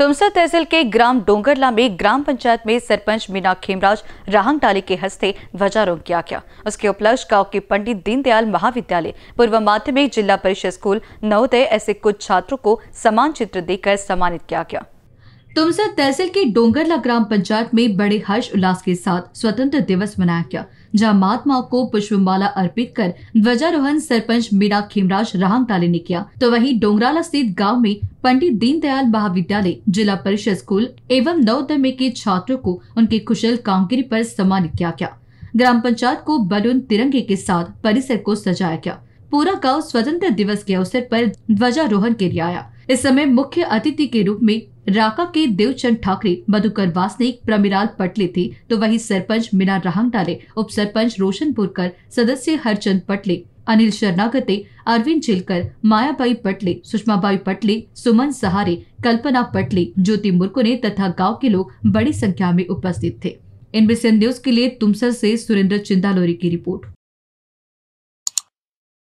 तुमसर तहसील के ग्राम डोंगरला में ग्राम पंचायत में सरपंच मीना खेमराज राहंग के हस्ते ध्वजारोहण किया गया उसके उपलक्ष्य गांव के पंडित दीनदयाल महाविद्यालय पूर्व माध्यमिक जिला परिषद स्कूल नवोदय ऐसे कुछ छात्रों को समान चित्र देकर सम्मानित किया गया तुमसर तहसील के डोंगरला ग्राम पंचायत में बड़े हर्ष उल्लास के साथ स्वतंत्र दिवस मनाया गया जहां महात्माओं को पुष्पमाला अर्पित कर ध्वजारोहण सरपंच मीरा खेमराज राहंगताले ने किया तो वहीं डोंगराला स्थित गांव में पंडित दीनदयाल महाविद्यालय जिला परिषद स्कूल एवं नवोदय के छात्रों को उनके कुशल कामगिरी पर सम्मानित किया गया ग्राम पंचायत को बलून तिरंगे के साथ परिसर को सजाया गया पूरा गांव स्वतंत्र दिवस के अवसर पर ध्वजारोहण के लिए आया इस समय मुख्य अतिथि के रूप में राका के देवचंद ठाकरे मधुकर वासनिक प्रमिलाल पटले थे तो वही सरपंच मीना रहांगडाले उप सरपंच रोशन पुरकर सदस्य हरचंद पटले अनिल शरणागते अरविंद चिलकर मायाबाई पटले सुषमाबाई पटले सुमन सहारे कल्पना पटले ज्योति मुरकुने तथा गांव के लोग बड़ी संख्या में उपस्थित थे इनबीसी न्यूज के लिए तुमसर से सुरेंद्र चिंदालोरी की रिपोर्ट